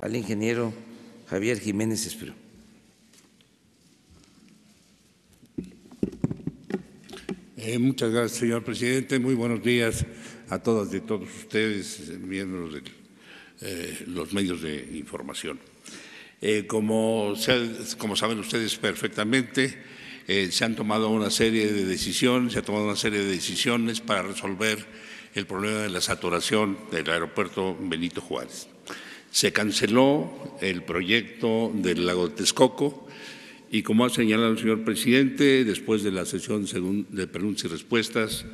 al ingeniero Javier Jiménez Espero. Eh, muchas gracias, señor presidente. Muy buenos días a todas y todos ustedes, eh, miembros de eh, los medios de información. como, saben ustedes perfectamente, se han tomado una serie de decisiones, se ha tomado una serie de decisiones para resolver el problema de la saturación del aeropuerto Benito Juárez. Se canceló el proyecto del lago Texcoco y, como ha señalado el señor presidente, después de la sesión de preguntas y respuestas,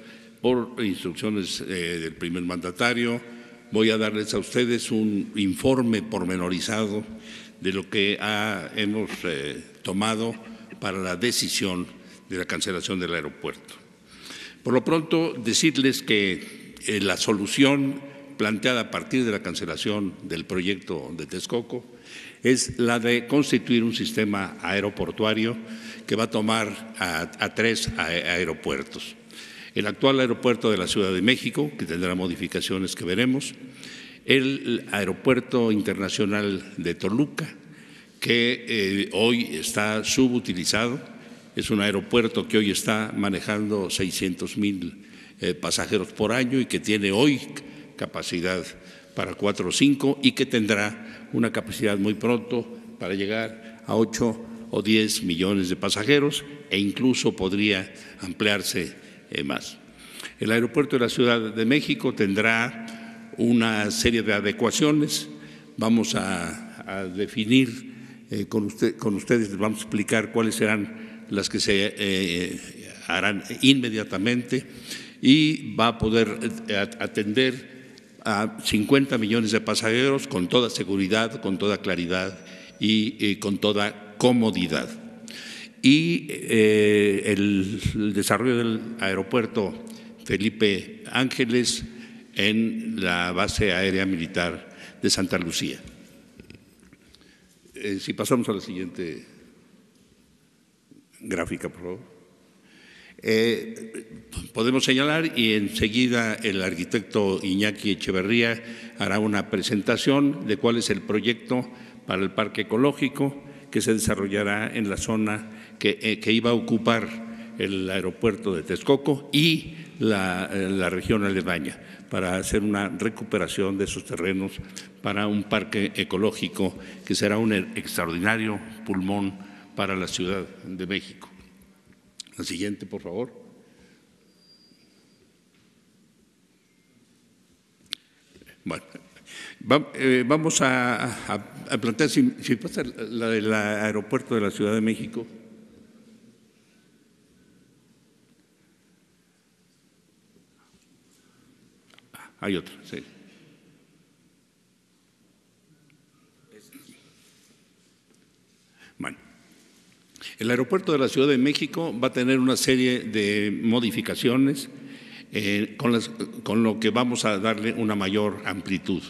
por instrucciones eh, del primer mandatario, voy a darles a ustedes un informe pormenorizado de lo que hemos eh, tomado para la decisión de la cancelación del aeropuerto. Por lo pronto, decirles que eh, la solución planteada a partir de la cancelación del proyecto de Texcoco es la de constituir un sistema aeroportuario que va a tomar a, tres aeropuertos. El actual aeropuerto de la Ciudad de México, que tendrá modificaciones que veremos, el aeropuerto internacional de Toluca, que eh, hoy está subutilizado, es un aeropuerto que hoy está manejando 600 mil eh, pasajeros por año y que tiene hoy capacidad para cuatro o cinco y que tendrá una capacidad muy pronto para llegar a ocho o diez millones de pasajeros e incluso podría ampliarse eh, más. El aeropuerto de la Ciudad de México tendrá una serie de adecuaciones. Vamos a, definir eh, con, ustedes, les vamos a explicar cuáles serán las que se eh, harán inmediatamente y va a poder atender a 50 millones de pasajeros con toda seguridad, con toda claridad y, eh, con toda comodidad. Y eh, el, desarrollo del aeropuerto Felipe Ángeles en la base aérea militar de Santa Lucía. Eh, si pasamos a la siguiente gráfica, por favor. Eh, podemos señalar y enseguida el arquitecto Iñaki Echeverría hará una presentación de cuál es el proyecto para el parque ecológico que se desarrollará en la zona que, eh, iba a ocupar el aeropuerto de Texcoco y la, eh, región alemana para hacer una recuperación de esos terrenos para un parque ecológico que será un extraordinario pulmón para la Ciudad de México. La siguiente, por favor. Bueno, eh, vamos a, plantear, si, pasa la del aeropuerto de la Ciudad de México. Ah, hay otra, sí. Bueno. El aeropuerto de la Ciudad de México va a tener una serie de modificaciones eh, con, las, con lo que vamos a darle una mayor amplitud.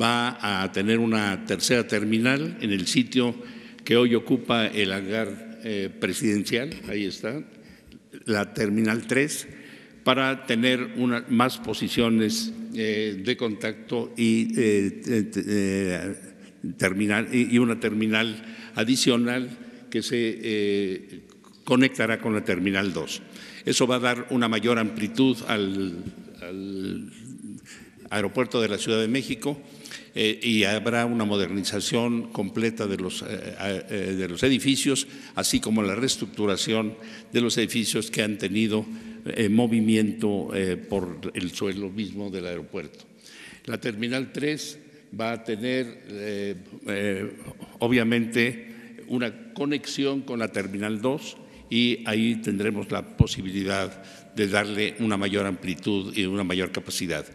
Va a tener una tercera terminal en el sitio que hoy ocupa el hangar eh, presidencial, ahí está, la terminal 3, para tener una, más posiciones eh, de contacto y, terminal, y una terminal adicional que se eh, conectará con la Terminal 2. Eso va a dar una mayor amplitud al, aeropuerto de la Ciudad de México eh, y habrá una modernización completa de los, eh, de los edificios, así como la reestructuración de los edificios que han tenido movimiento por el suelo mismo del aeropuerto. La Terminal 3 va a tener, obviamente, una conexión con la Terminal 2 y ahí tendremos la posibilidad de darle una mayor amplitud y una mayor capacidad.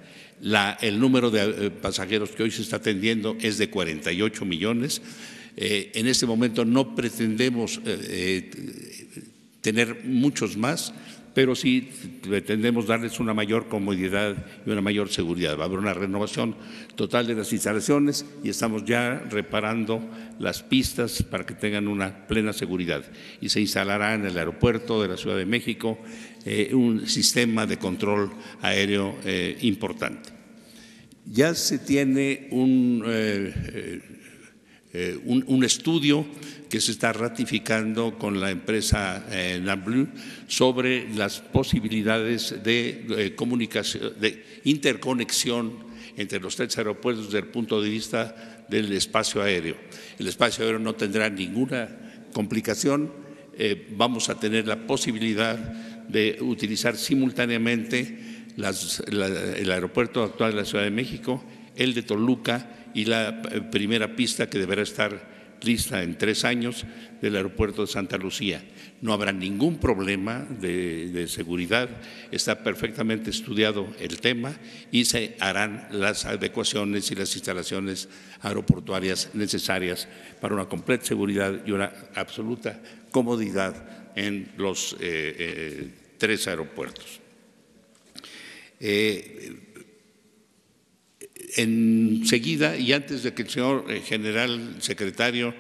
el número de eh, pasajeros que hoy se está atendiendo es de 48 millones. Eh, en este momento no pretendemos eh, tener muchos más, pero sí pretendemos darles una mayor comodidad y una mayor seguridad. Va a haber una renovación total de las instalaciones y estamos ya reparando las pistas para que tengan una plena seguridad. Y se instalará en el aeropuerto de la Ciudad de México eh, un sistema de control aéreo eh, importante. Ya se tiene un eh, eh, un, estudio que se está ratificando con la empresa eh, sobre las posibilidades de, eh, comunicación, de interconexión entre los tres aeropuertos desde el punto de vista del espacio aéreo. El espacio aéreo no tendrá ninguna complicación, eh, vamos a tener la posibilidad de utilizar simultáneamente el aeropuerto actual de la Ciudad de México el de Toluca y la eh, primera pista que deberá estar lista en tres años del aeropuerto de Santa Lucía. No habrá ningún problema de, seguridad, está perfectamente estudiado el tema y se harán las adecuaciones y las instalaciones aeroportuarias necesarias para una completa seguridad y una absoluta comodidad en los eh, eh, tres aeropuertos enseguida y antes de que el señor eh, general secretario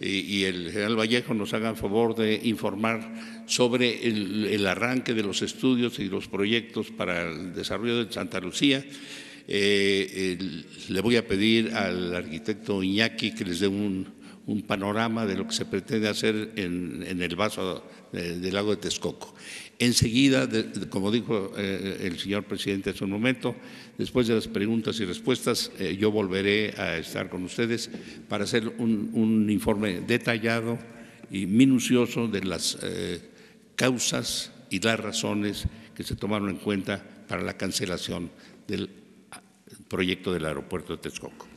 eh, y el general Vallejo nos hagan favor de informar sobre el, arranque de los estudios y los proyectos para el desarrollo de Santa Lucía. Eh, le voy a pedir al arquitecto Iñaki que les dé un un panorama de lo que se pretende hacer en, el vaso del lago de Texcoco. Enseguida, como dijo eh, el señor presidente hace un momento, después de las preguntas y respuestas, eh, yo volveré a estar con ustedes para hacer un, informe detallado y minucioso de las eh, causas y las razones que se tomaron en cuenta para la cancelación del proyecto del aeropuerto de Texcoco.